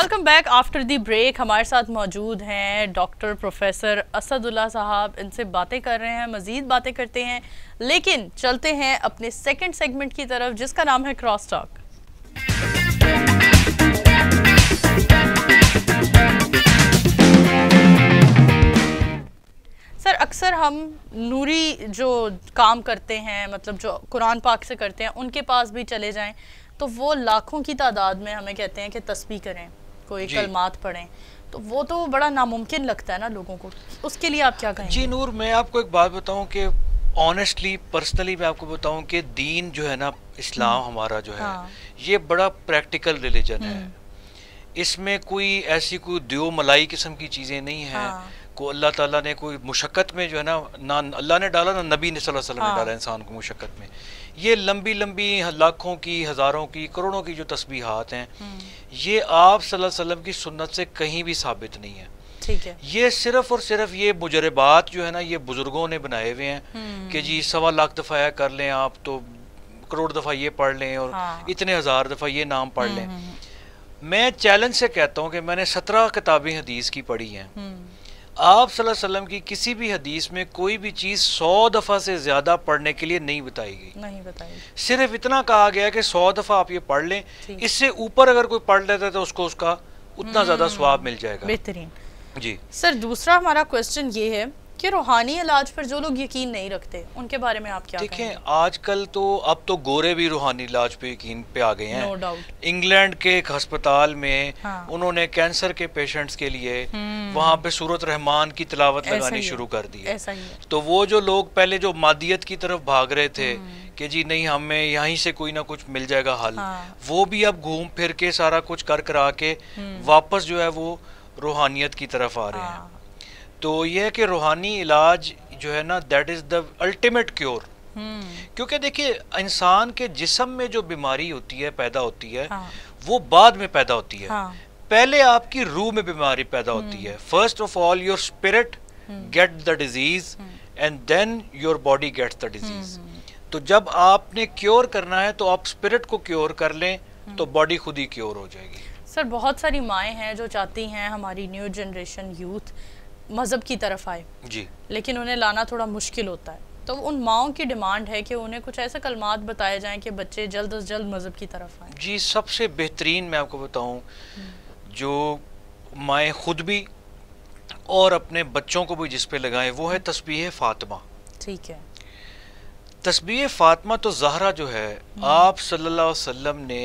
Welcome back after the break हमारे साथ मौजूद हैं डॉक्टर प्रोफेसर असदुल्ला साहब इनसे बातें कर रहे हैं मज़ीद बातें करते हैं लेकिन चलते हैं अपने सेकंड सेगमेंट की तरफ जिसका नाम है क्रॉस टॉक सर अक्सर हम नूरी जो काम करते हैं मतलब जो कुरान पाक से करते हैं उनके पास भी चले जाएं तो वो लाखों की तादाद में हमें कहते हैं कि तस्वीर करें को एक कलमात पढ़ें तो वो तो बड़ा नामुमकिन लगता है ना लोगों को उसके लिए आप क्या कहेंगे जी नूर मैं आपको एक बात बताऊं कि ऑनेस्टली पर्सनली मैं आपको बताऊं कि दीन जो है ना इस्लाम हम्म। हमारा जो है हाँ। ये बड़ा प्रैक्टिकल रिलीजन है हम्म। इसमें कोई ऐसी कोई दियो मलाई किस्म की चीज़ें नहीं हैं हाँ। को अल्लाह ताला ने कोई मुशक्क़त में जो है ना ना अल्लाह ने डाला ना नबी ने सल्लल्लाहु अलैहि वसल्लम ने हाँ। डाला इंसान को मुशक्क़त में ये लंबी लंबी लाखों की हज़ारों की करोड़ों की जो तस्बीहात हैं हम्म। ये आप वसल्लम की सुन्नत से कहीं भी साबित नहीं है ठीक है ये सिर्फ और सिर्फ ये मुजरबात जो है ना ये बुजुर्गों ने बनाए हुए हैं हम्म। कि जी सवा लाख दफ़ा कर लें आप तो करोड़ दफ़ा ये पढ़ लें और हाँ। इतने हज़ार दफ़ा ये नाम पढ़ हम्म, लें मैं चैलेंज से कहता हूँ कि मैंने सत्रह किताबें हदीस की पढ़ी हैं आप वसल्लम की किसी भी हदीस में कोई भी चीज़ सौ दफ़ा से ज़्यादा पढ़ने के लिए नहीं बताई गई नहीं बताई सिर्फ इतना कहा गया कि सौ दफ़ा आप ये पढ़ लें इससे ऊपर अगर कोई पढ़ लेता है तो उसको उसका उतना ज़्यादा हम्म, स्वाब मिल जाएगा बेहतरीन जी सर दूसरा हमारा क्वेश्चन ये है कि रूहानी इलाज पर जो लोग यकीन नहीं रखते उनके बारे में आप क्या देखें आजकल तो अब तो गोरे भी रूहानी इलाज पे यकीन पे आ गए हैं नो डाउट इंग्लैंड के एक अस्पताल में हाँ। उन्होंने कैंसर के पेशेंट्स के लिए हम्म। वहाँ पे सूरत रहमान की तलावत लगानी शुरू कर दी है तो वो जो लोग पहले जो मादियत की तरफ भाग रहे थे हम्म। कि जी नहीं हमें यहीं से कोई ना कुछ मिल जाएगा हल हाँ। वो भी अब घूम फिर के सारा कुछ कर करा के हम्म। वापस जो है वो रूहानियत की तरफ आ रहे हैं हाँ। तो यह है कि रूहानी इलाज जो है ना that is the ultimate cure क्योंकि देखिए इंसान के जिसम में जो बीमारी होती है पैदा होती है हाँ। वो बाद में पैदा होती है हाँ। पहले आपकी रूह में बीमारी पैदा होती हम्म। है first of all your spirit get the disease and then your body gets the disease तो जब आपने क्योर करना है तो आप स्पिरिट को क्योर कर लें हम्म। तो बॉडी खुद ही क्योर हो जाएगी सर बहुत सारी माएँ हैं जो चाहती हैं हमारी न्यू जनरेशन यूथ मज़हब की तरफ आए जी लेकिन उन्हें लाना थोड़ा मुश्किल होता है तो उन माओ की डिमांड है कि उन्हें कुछ ऐसे कलमात बताए जाएं कि बच्चे जल्द अज जल्द मज़हब की तरफ आए जी सबसे बेहतरीन मैं आपको बताऊं हम्म। जो माएँ ख़ुद भी और अपने बच्चों को भी जिसपे लगाए लगाएं वो है तस्बी फ़ातिमा ठीक है तस्बी फ़ातिमा तो जहरा जो है हम्म। आप सल्लल्लाहु अलैहि वसल्लम ने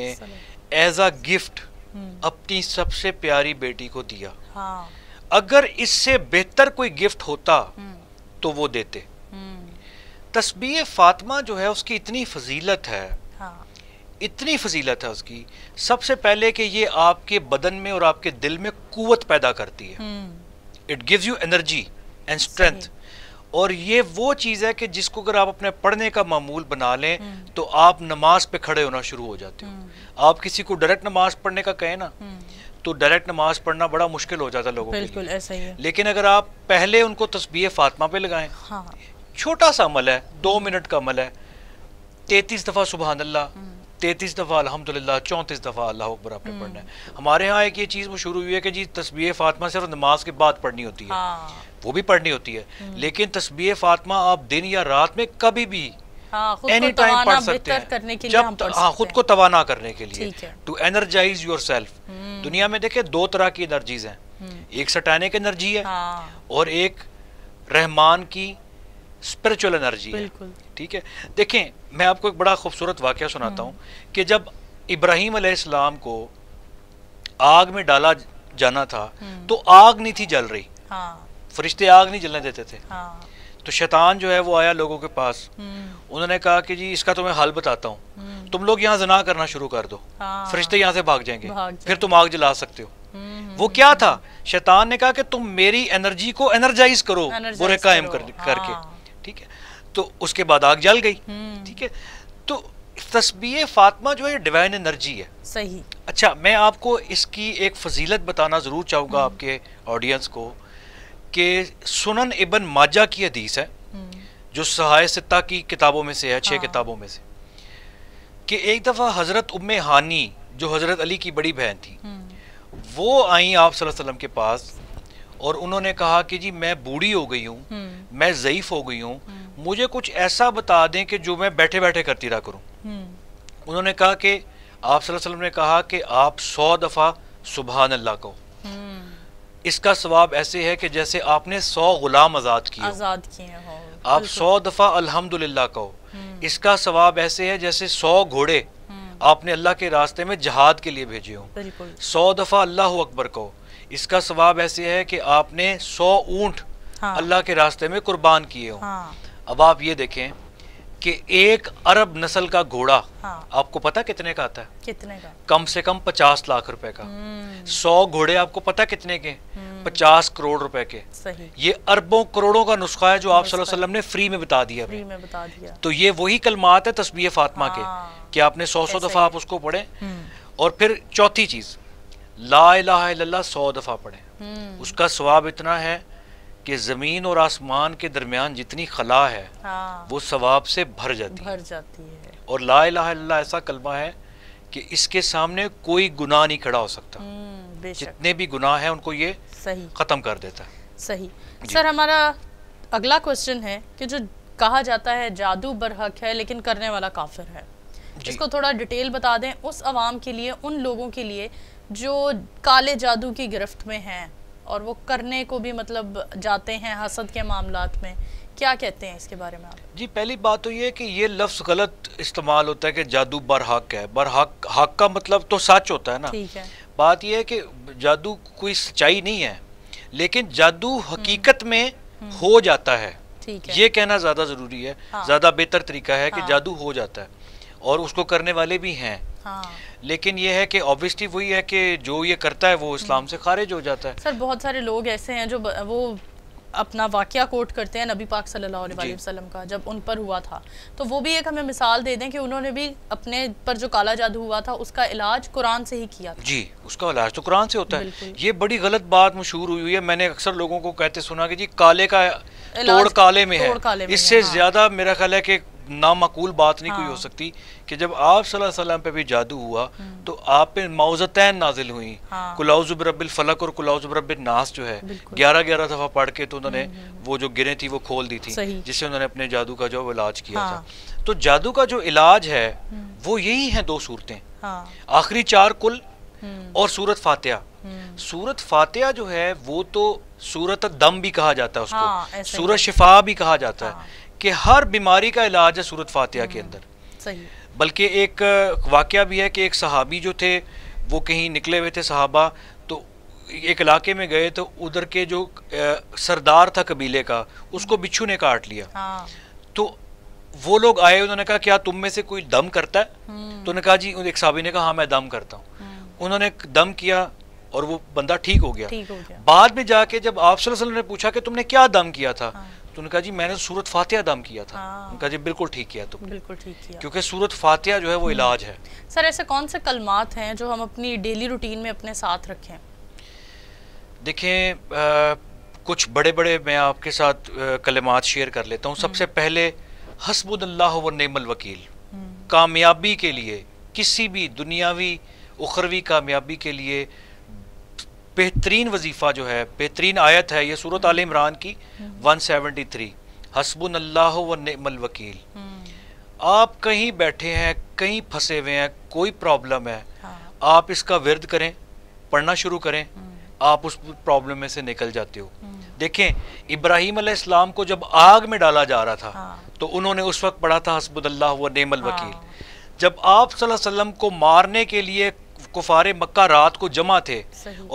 एज अ गिफ्ट हम्म। अपनी सबसे प्यारी बेटी को दिया हाँ। अगर इससे बेहतर कोई गिफ्ट होता हम्म। तो वो देते हम्म। तस्बी फातिमा जो है उसकी इतनी फजीलत है हाँ। इतनी फजीलत है उसकी सबसे पहले कि ये आपके बदन में और आपके दिल में कुवत पैदा करती है it gives you energy and strength और ये वो चीज़ है कि जिसको अगर आप अपने पढ़ने का मामूल बना लें हम्म। तो आप नमाज पे खड़े होना शुरू हो जाते हो आप किसी को डायरेक्ट नमाज पढ़ने का कहें ना तो डायरेक्ट नमाज पढ़ना बड़ा मुश्किल हो जाता लोगों बिल्कुल ऐसा ही है लेकिन अगर आप पहले उनको तस्बी फातमा पे लगाएं हाँ। छोटा सा अमल है दो मिनट का अमल है तैतीस दफ़ा सुबह अल्लाह हम्म। तैतीस दफ़ा अलहमदिल्ला चौंतीस दफ़ा अल्लाह अकबर आपने हम्म। पढ़ना है हमारे यहाँ एक ये चीज़ मशहूर हुई है कि जी तस्बी फ़ातमा सिर्फ नमाज के बाद पढ़नी होती है हाँ। वो भी पढ़नी होती है हम्म। लेकिन तस्बी फ़ातमा आप दिन या रात में कभी भी एनी हाँ, टाइम पढ़ सकते हैं जब हाँ खुद को तवाना करने के लिए टू एनर्जाइज योर सेल्फ दुनिया में देखे दो तरह की एनर्जीज हैं हम्म। एक सटैनिक एनर्जी है हाँ। और एक रहमान की स्पिरिचुअल एनर्जी है ठीक है देखें मैं आपको एक बड़ा खूबसूरत वाक्य सुनाता हूँ हम्म। कि जब इब्राहिम अलैहिस्सलाम को आग में डाला जाना था हम्म। तो आग नहीं थी जल रही हाँ। फरिश्ते आग नहीं जलने देते थे हाँ। तो शैतान जो है वो आया लोगों के पास उन्होंने कहा कि जी इसका तुम्हें हल बताता हूँ हम्म। तुम लोग यहाँ जना करना शुरू कर दो हाँ। फरिश्ते यहाँ से भाग जाएंगे भाग फिर तुम आग जला सकते हो हम्म। वो क्या था शैतान ने कहा कि तुम मेरी एनर्जी को एनर्जाइज करो बुरे कायम कर, करके हाँ। ठीक है तो उसके बाद आग जल गई हम्म। ठीक है तो तस्बी फातमा जो है डिवाइन एनर्जी है सही अच्छा मैं आपको इसकी एक फजीलत बताना ज़रूर चाहूँगा आपके ऑडियंस को कि सुनन इबन माजा की हदीस है जो सहाय सत्ता की किताबों में से है छः हाँ। किताबों में से कि एक दफ़ा हज़रत उम हानी जो हज़रत अली की बड़ी बहन थी हम्म। वो आई आप वसल्लम के पास और उन्होंने कहा कि जी मैं बूढ़ी हो गई हूँ हम्म। मैं ज़यीफ़ हो गई हूँ हम्म। मुझे कुछ ऐसा बता दें कि जो मैं बैठे बैठे करती रहा करूँ उन्होंने कहा कि आप वसल्लम ने कहा कि आप सौ दफ़ा सुबहान अल्लाह को इसका स्वाब ऐसे है कि जैसे आपने सौ गुलाम आज़ाद किए आज़ाद किए हो आप सौ दफ़ा अल्हम्दुलिल्लाह कहो हम्म। इसका सवाब ऐसे है जैसे सौ घोड़े हम्म। आपने अल्लाह के रास्ते में जहाद के लिए भेजे हो सौ दफ़ा अल्लाह अकबर कहो इसका सवाब ऐसे है कि आपने सौ ऊँट हाँ। अल्लाह के रास्ते में कुर्बान किए हो हाँ। अब आप ये देखें कि एक अरब नस्ल का घोड़ा हाँ। आपको पता कितने का आता है कितने का कम से कम पचास लाख रुपए का हम्म। सौ घोड़े आपको पता कितने के पचास करोड़ रुपए के सही ये अरबों करोड़ों का नुस्खा है जो आप वसल्लम ने फ्री में बता दिया फ्री में बता दिया तो ये वही कलमात है तस्बी फातमा के हाँ। कि आपने सौ सौ दफ़ा आप उसको पढ़े हम्म। और फिर चौथी चीज़ ला सौ दफ़ा पढ़े हम्म। उसका स्वाब इतना है कि ज़मीन और आसमान के दरमियान जितनी खला है हाँ। वो सवाब से भर जाती भर जाती है और ला ऐसा कलमा है कि इसके सामने कोई गुनाह नहीं खड़ा हो सकता हम्म। जितने भी गुनाह हैं उनको ये सही ख़त्म कर देता सही सर हमारा अगला क्वेश्चन है कि जो कहा जाता है जादू बरहक है लेकिन करने वाला काफिर है इसको थोड़ा डिटेल बता दें उस आवाम के लिए उन लोगों के लिए जो काले जादू की गिरफ्त में हैं और वो करने को भी मतलब जाते हैं हसद के मामला में क्या कहते हैं इसके बारे में आप जी पहली बात तो ये कि ये लफ्ज़ गलत इस्तेमाल होता है कि जादू बरहक है बरहक हक का मतलब तो सच होता है ना ठीक है बात यह है कि जादू कोई सच्चाई नहीं है लेकिन जादू हम्म। हकीकत में हम्म। हो जाता है ये कहना ज़्यादा ज़रूरी है हाँ। ज़्यादा बेहतर तरीका है कि हाँ। जादू हो जाता है और उसको करने वाले भी हैं हाँ। लेकिन ये है कि ऑब्वियसली वही है कि जो ये करता है वो हम्म। इस्लाम से खारिज हो जाता है सर बहुत सारे लोग ऐसे हैं जो वो अपना वाक़ कोट करते हैं नबी पाक सल्लल्लाहु अलैहि वसल्लम का जब उन पर हुआ था तो वो भी एक हमें मिसाल दे दें कि उन्होंने भी अपने पर जो काला जादू हुआ था उसका इलाज कुरान से ही किया जी उसका इलाज तो कुरान से होता है ये बड़ी गलत बात मशहूर हुई है मैंने अक्सर लोगों को कहते सुना कि जी काले का तोड़ काले में है इससे हाँ। ज़्यादा मेरा ख्याल है कि नामाकूल बात नहीं हाँ। कोई हो हाँ। सकती कि जब आप वसल्लम पे भी जादू हुआ हम्म। तो आप पे मौजतैन नाजिल हुई हाँ। कुलाउजबरबिल फलक और कुलाउजबरबिल नास जो है ग्यारह ग्यारह दफ़ा पढ़ के तो उन्होंने हम्म, हम्म। वो जो गिरे थी वो खोल दी थी जिससे उन्होंने अपने जादू का जो इलाज किया था हाँ। तो जादू का जो इलाज है वो यही है दो सूरतें हाँ। आखिरी चार कुल और सूरत फातिहा सूरत फातिहा जो है वो तो सूरत दम भी कहा जाता है उसको हाँ, सूरत शिफा भी कहा जाता हाँ, है कि हर बीमारी का इलाज है सूरत फातिहा के हम्म। अंदर बल्कि एक वाक़ भी है कि एक सहाबी जो थे वो कहीं निकले हुए थे सहाबा तो एक इलाके में गए तो उधर के जो सरदार था कबीले का उसको हम्म। बिच्छू ने काट लिया हाँ। तो वो लोग आए उन्होंने कहा क्या तुम में से कोई दम करता है हम्म। तो उन्होंने कहा जी एक साहबी ने कहा हाँ मैं दम करता हूँ उन्होंने दम किया और वो बंदा ठीक हो गया, ठीक हो गया। बाद में जाके जब आप ने पूछा कि तुमने क्या दम किया था हाँ। तो उन्होंने कहा जी मैंने तो सूरत फातिहा दम किया था हाँ। उनका जी बिल्कुल ठीक किया तो बिल्कुल ठीक किया क्योंकि सूरत फातिहा जो है वो हम्म। इलाज है सर ऐसे कौन से कलमात हैं जो हम अपनी डेली रूटीन में अपने साथ रखें देखें कुछ बड़े बड़े मैं आपके साथ कलमात शेयर कर लेता हूँ सबसे हम्म। पहले हसबुल्ला व नमल वकील हम्म। कामयाबी के लिए किसी भी दुनियावी उखरवी कामयाबी के लिए बेहतरीन वजीफ़ा जो है बेहतरीन आयत है ये सूरत आल इमरान की 173 हसबुन अल्लाह व वकील हम्म। आप कहीं बैठे हैं कहीं फंसे हुए हैं कोई प्रॉब्लम है हाँ। आप इसका विरद करें पढ़ना शुरू करें हम्म। आप उस प्रॉब्लम में से निकल जाते हो हम्म। देखें इब्राहिम अलैहिस्सलाम को जब आग में डाला जा रहा था हाँ। तो उन्होंने उस वक्त पढ़ा था हसबुल्ला व नेमल वकील हाँ। जब आप सल्लल्लाहु अलैहि वसल्लम को मारने के लिए कुफारे मक्का रात को जमा थे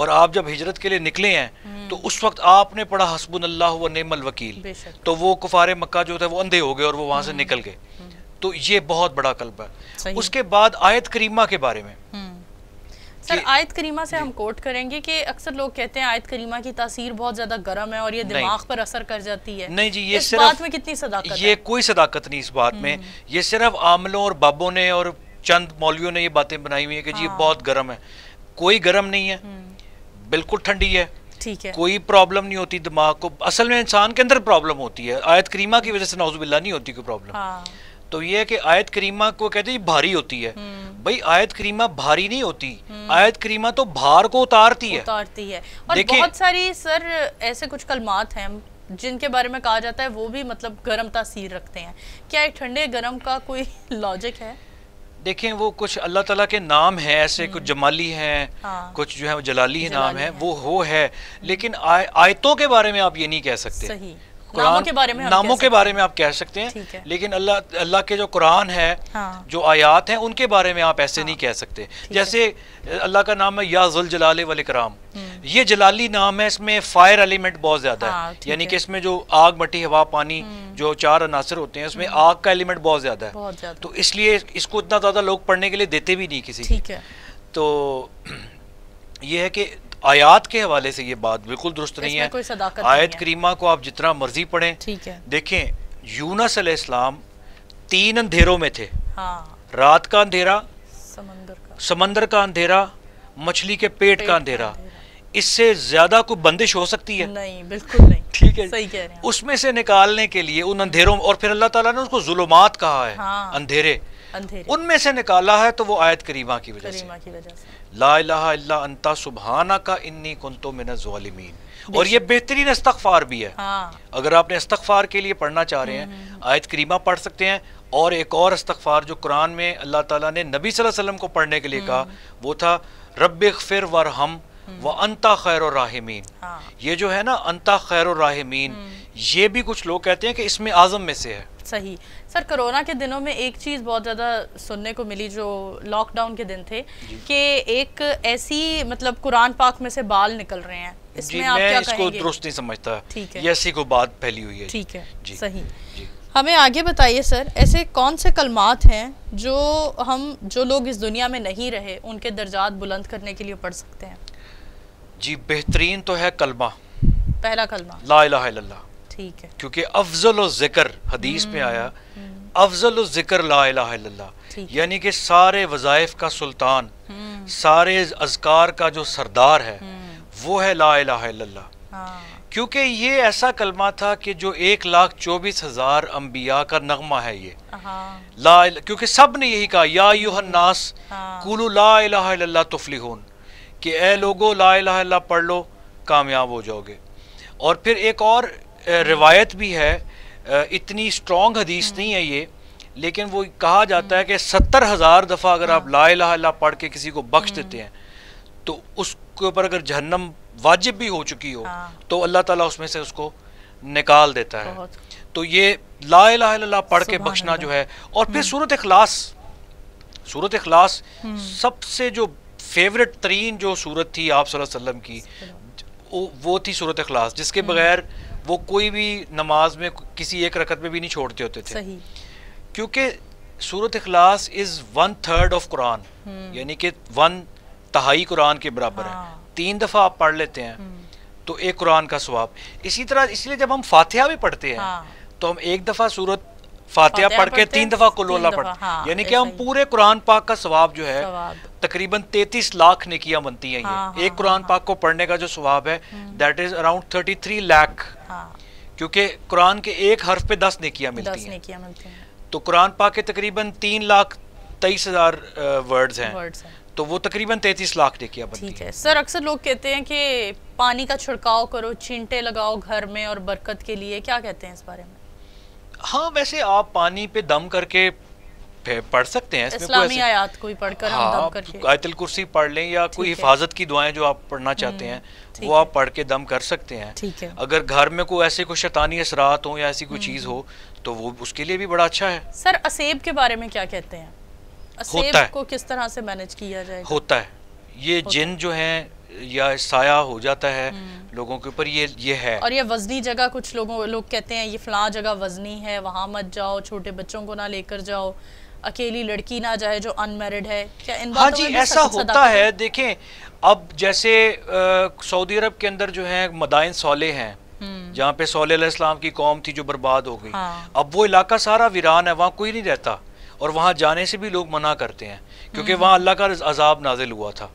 और आप जब हिजरत के लिए निकले हैं हम्म। तो उस वक्त आपने पढ़ा हसबुन अल्लाह व नेमल वकील तो वो कुफारे मक्का जो था वो अंधे हो गए और वो वहां से हम्म। निकल गए हम्म। तो ये बहुत बड़ा कल्ब है उसके बाद आयत करीमा के बारे में सर आयत करीमा से हम कोट करेंगे कि अक्सर लोग कहते हैं आयत करीमा की तासीर बहुत ज्यादा गर्म है और ये दिमाग पर असर कर जाती है नहीं जी ये इस सिर्फ बात में कितनी सदाकत ये है? कोई सदाकत नहीं इस बात में ये सिर्फ आमलों और बाबों ने और चंद मौलवियों ने ये बातें बनाई हुई है कि जी हाँ। बहुत गर्म है कोई गर्म नहीं है हम्म। बिल्कुल ठंडी है ठीक है कोई प्रॉब्लम नहीं होती दिमाग को असल में इंसान के अंदर प्रॉब्लम होती है आयत करीमा की वजह से नौजुबिल्ला नहीं होती कोई प्रॉब्लम हाँ। तो ये है कि आयत करीमा को कहते हैं भारी होती है हम्म। भाई आयत करीमा भारी नहीं होती हम्म। आयत करीमा तो भार को उतारती है उतारती है और बहुत सारी सर ऐसे कुछ कलमात हैं जिनके बारे में कहा जाता है वो भी मतलब गर्म तासीर रखते हैं क्या एक ठंडे गर्म का कोई लॉजिक है देखें वो कुछ अल्लाह ताला के नाम है ऐसे कुछ हम्म। जमाली हैं हाँ। कुछ जो है वो जलाली, जलाली नाम है, है वो हो है लेकिन आय, आयतों के बारे में आप ये नहीं कह सकते सही नामों के बारे में नामों के बारे में आप कह सकते हैं लेकिन अल्लाह अल्लाह के जो कुरान है हाँ। जो आयात हैं उनके बारे में आप ऐसे हाँ। नहीं कह सकते जैसे अल्लाह का नाम है या जुल जलाल वाल कराम हम्म। ये जलाली नाम है इसमें फायर एलिमेंट बहुत ज़्यादा हाँ, है यानी कि इसमें जो आग मटी हवा पानी हम्म। जो चार अनासर होते हैं उसमें हम्म। आग का एलिमेंट बहुत ज़्यादा है तो इसलिए इसको इतना ज़्यादा लोग पढ़ने के लिए देते भी नहीं किसी तो ये है कि आयात के हवाले से ये बात बिल्कुल दुरुस्त नहीं है आयत करीमा को आप जितना मर्जी पढ़ें ठीक है देखें यूनस अलैहिस्सलाम तीन अंधेरों में थे हाँ। रात का अंधेरा समंदर का समंदर का अंधेरा मछली के पेट, पेट का अंधेरा इससे ज्यादा कोई बंदिश हो सकती है नहीं बिल्कुल नहीं ठीक है सही कह रहे हैं उसमें से निकालने के लिए उन अंधेरों और फिर अल्लाह ताला ने उसको जुलुमात कहा है हाँ। अंधेरे उनमें से निकाला है तो वो आयत करीमा की वजह से, अंता सुबहाना का इन्नी कुंतो और ये बेहतरीन इस्तफार भी है हाँ। अगर आपने इस्तफार के लिए पढ़ना चाह रहे हैं हम्म, हम्म, हम्म। आयत करीमा पढ़ सकते हैं और एक और इस्तफार जो कुरान में अल्लाह तला ने नबी वसल्लम को पढ़ने के लिए कहा वो था रब फिर वर हम व अंता खैर राहमीन हाँ। ये जो है ना अंता खैर राहमीन ये भी कुछ लोग कहते हैं कि इसमें आजम में से है सही सर कोरोना के दिनों में एक चीज़ बहुत ज़्यादा सुनने को मिली जो लॉकडाउन के दिन थे कि एक ऐसी मतलब कुरान पाक में से बाल निकल रहे हैं इसमें आप मैं क्या इसको दुरुस्त नहीं समझता ठीक है ऐसी को बात फैली हुई है ठीक है जी, सही जी। हमें आगे बताइए सर ऐसे कौन से कलमात हैं जो हम जो लोग इस दुनिया में नहीं रहे उनके दर्जात बुलंद करने के लिए पढ़ सकते हैं जी बेहतरीन तो है कलमा पहला कलमा ला ठीक है क्योंकि अफजल जिक्र हदीस में हम्म, आया हम्म। अफजल जिक्र ला यानी कि सारे वजायफ का सुल्तान हम्म। सारे अजकार का जो सरदार है वो है ला हाँ। क्योंकि ये ऐसा कलमा था कि जो एक लाख चौबीस हजार अम्बिया का नगमा है ये हाँ। ला क्योंकि सब ने यही कहा या यू यूहन्नास हाँ। कुलू ला तुफली तुफलिहून कि ए लोगो ला पढ़ लो कामयाब हो जाओगे और फिर एक और रिवायत भी है इतनी स्ट्रॉन्ग हदीस हम्म। नहीं है ये लेकिन वो कहा जाता है हम्म। कि सत्तर हज़ार दफ़ा अगर आप हाँ। ला ला पढ़ के किसी को बख्श देते हम्म। हैं तो उसके ऊपर अगर जहन्नम वाजिब भी हो चुकी हो हाँ। तो अल्लाह ताला उसमें से उसको निकाल देता है तो ये ला ला पढ़ के बख्शना जो है और फिर सूरत अखलास सूरत अखलास सबसे जो फेवरेट तरीन जो सूरत थी आप की वो थी सूरत अखलास जिसके बगैर वो कोई भी नमाज में किसी एक रकत में भी नहीं छोड़ते होते थे क्योंकि सूरत अखलास is one third of Quran हम्म। यानी कि वन तहाई कुरान के बराबर हाँ। है तीन दफ़ा आप पढ़ लेते हैं हम्म। तो एक कुरान का स्वाब इसी तरह इसलिए जब हम फातिहा भी पढ़ते हैं हाँ। तो हम एक दफ़ा सूरत फातिहा पढ़ के तीन दफ़ा कुल्ला पढ़ते हैं हाँ, यानी कि हम पूरे कुरान पाक का स्वाब जो है तकरीबन 33 लाख ने किया बनती है ये हाँ, एक हाँ, कुरान हाँ, पाक हाँ। को पढ़ने का जो स्वभाव है दैट इज अराउंड 33 लाख क्योंकि कुरान के एक हर्फ पे दस नेकियां मिलती, हैं है। तो कुरान पाक के तकरीबन तीन लाख तेईस हजार वर्ड्स हैं तो वो तकरीबन तैतीस लाख टिकिया बनती है सर अक्सर लोग कहते हैं कि पानी का छिड़काव करो चिंटे लगाओ घर में और बरकत के लिए क्या कहते हैं इस बारे में हाँ वैसे आप पानी पे दम करके पढ़ सकते हैं कोई आयत कोई पढ़कर हाँ, करके आयतल कुर्सी पढ़ लें या कोई हिफाजत की दुआएं जो आप पढ़ना चाहते हम्म, हैं वो आप पढ़ के दम कर सकते हैं ठीक है अगर घर में कोई ऐसे कोई शैतानी असरात हो या ऐसी कोई चीज़ हम्म। हो तो वो उसके लिए भी बड़ा अच्छा है सर असेब के बारे में क्या कहते हैं होता है को किस तरह से मैनेज किया जाए होता है ये जिन जो है या साया हो जाता है हम्म। लोगों के ऊपर ये ये है और ये वजनी जगह कुछ लोगों लोग कहते हैं ये फला जगह वजनी है वहाँ मत जाओ छोटे बच्चों को ना लेकर जाओ अकेली लड़की ना जाए जो अनमेरिड है क्या इन हाँ जी ऐसा होता है देखें अब जैसे सऊदी अरब के अंदर जो है मदाइन सोले हैं हम्म। जहाँ पे सोले इस्लाम की कौम थी जो बर्बाद हो गई हाँ। अब वो इलाका सारा वीरान है वहाँ कोई नहीं रहता और वहाँ जाने से भी लोग मना करते हैं क्योंकि हम्म। वहाँ अल्लाह का अजाब नाजिल हुआ था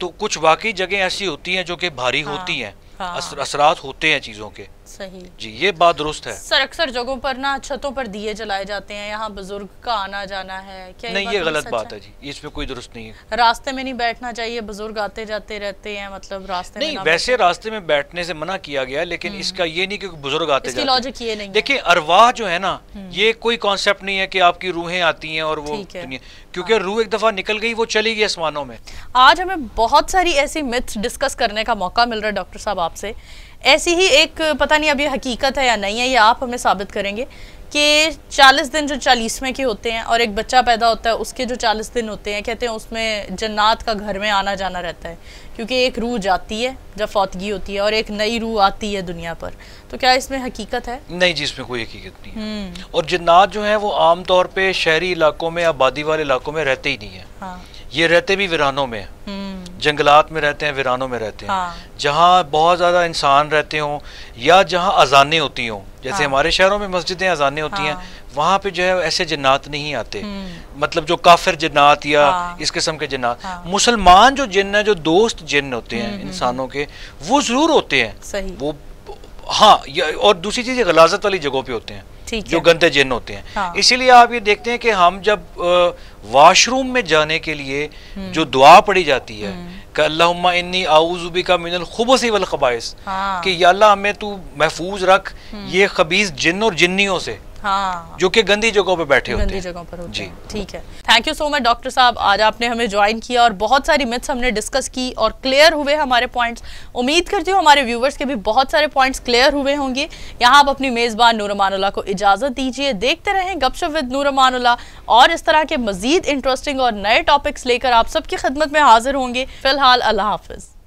तो कुछ वाकई जगह ऐसी होती हैं जो कि भारी हाँ। होती हैं हाँ। असरात होते हैं चीज़ों के सही जी ये बात दुरुस्त है सर अक्सर जगहों पर ना छतों पर दिए जलाए जाते हैं यहाँ बुजुर्ग का आना जाना है क्या नहीं ये गलत बात है जी इसमें कोई दुरुस्त नहीं है रास्ते में नहीं बैठना चाहिए बुजुर्ग आते जाते रहते हैं मतलब रास्ते नहीं वैसे रास्ते में बैठने से मना किया गया लेकिन हम्म। इसका ये नहीं क्योंकि बुजुर्ग आते जाते लॉजिक ये नहीं देखिये अरवाह जो है ना हम्म। ये कोई कॉन्सेप्ट नहीं है की आपकी रूहें आती है और वो क्योंकि हाँ। रूह एक दफा निकल गई वो चली गई आसमानों में आज हमें बहुत सारी ऐसी मिथ्स डिस्कस करने का मौका मिल रहा है डॉक्टर साहब आपसे ऐसी ही एक पता नहीं अब ये हकीकत है या नहीं है ये आप हमें साबित करेंगे कि 40 दिन जो चालीसवें के होते हैं और एक बच्चा पैदा होता है उसके जो 40 दिन होते हैं कहते हैं उसमें जन्नात का घर में आना जाना रहता है क्योंकि एक रूह जाती है जब फौतगी होती है और एक नई रूह आती है दुनिया पर तो क्या इसमें हकीकत है नहीं जी इसमें कोई हकीकत नहीं है हम्म। और जन्नात जो है वो आमतौर पर शहरी इलाकों में आबादी वाले इलाकों में रहते ही नहीं है हाँ ये रहते भी वीरानों में हम्म। जंगलात में रहते हैं वीरानों में रहते हैं हाँ। जहाँ बहुत ज़्यादा इंसान रहते हों या जहाँ अजानें होती हों जैसे हाँ। हमारे शहरों में मस्जिदें अजानें होती हाँ। हैं वहाँ पे जो है ऐसे जन्नात नहीं आते हम्म। मतलब जो काफिर जन्नात या हाँ। इस किस्म के जन्नात हाँ। मुसलमान जो जिन है जो दोस्त जिन होते हैं हम्म, इंसानों के वो ज़रूर होते हैं वो हाँ और दूसरी चीज़ गलाजत वाली जगहों पर होते हैं जो गंदे जिन होते हैं हाँ। इसीलिए आप ये देखते हैं कि हम जब वॉशरूम में जाने के लिए हम्म। जो दुआ पड़ी जाती है हम्म। अल्लाहुम्मा इन्नी आउजुबी का मिनल खुबसी वल खबाइस हाँ। कि अल्लाह हमें तू महफूज रख हम्म। ये खबीज जिन और जिन्नियों से हाँ जो कि गंदी जगहों पर बैठे गंदी होते हैं जगहों पर होते जी ठीक है thank you so much doctor साहब आज आपने हमें ज्वाइन किया और बहुत सारी मिथ्स हमने डिस्कस की और क्लियर हुए हमारे पॉइंट्स उम्मीद करती हूँ हमारे व्यूवर्स के भी बहुत सारे पॉइंट्स क्लियर हुए होंगे यहाँ आप अपनी मेज़बान नूरमानुल्ला को इजाज़त दीजिए देखते रहें गपशप विद नूरमानुल्ला और इस तरह के मजीद इंटरेस्टिंग और नए टॉपिक्स लेकर आप सबकी खदमत में हाजिर होंगे फिलहाल अल्लाह हाफिज़